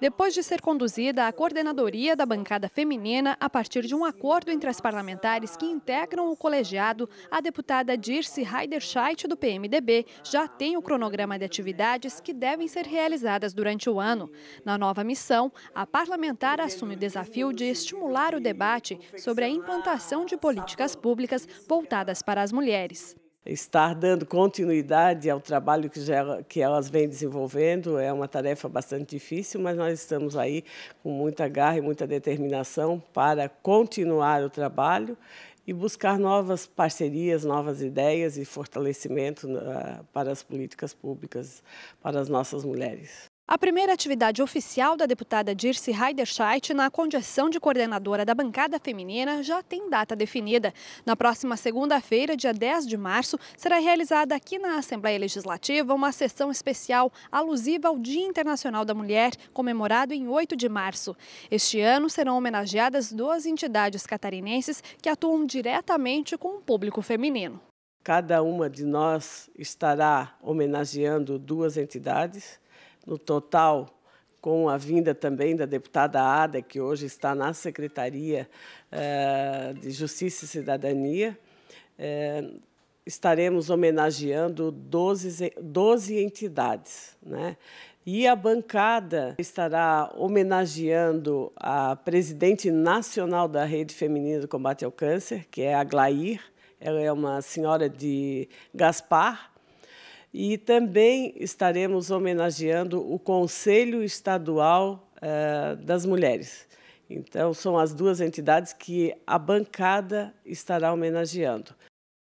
depois de ser conduzida à coordenadoria da bancada feminina a partir de um acordo entre as parlamentares que integram o colegiado, a deputada Dirce Heiderscheidt, do PMDB, já tem o cronograma de atividades que devem ser realizadas durante o ano. Na nova missão, a parlamentar assume o desafio de estimular o debate sobre a implantação de políticas públicas voltadas para as mulheres estar dando continuidade ao trabalho que, já, que elas vêm desenvolvendo. É uma tarefa bastante difícil, mas nós estamos aí com muita garra e muita determinação para continuar o trabalho e buscar novas parcerias, novas ideias e fortalecimento ah, para as políticas públicas para as nossas mulheres. A primeira atividade oficial da deputada Dirce Heiderscheidt na condição de coordenadora da bancada feminina já tem data definida. Na próxima segunda-feira, dia 10 de março, será realizada aqui na Assembleia Legislativa uma sessão especial alusiva ao Dia Internacional da Mulher, comemorado em 8 de março. Este ano serão homenageadas duas entidades catarinenses que atuam diretamente com o público feminino. Cada uma de nós estará homenageando duas entidades no total, com a vinda também da deputada Ada, que hoje está na Secretaria eh, de Justiça e Cidadania, eh, estaremos homenageando 12, 12 entidades. Né? E a bancada estará homenageando a presidente nacional da Rede Feminina do Combate ao Câncer, que é a Glair. Ela é uma senhora de Gaspar, e também estaremos homenageando o Conselho Estadual eh, das Mulheres. Então, são as duas entidades que a bancada estará homenageando.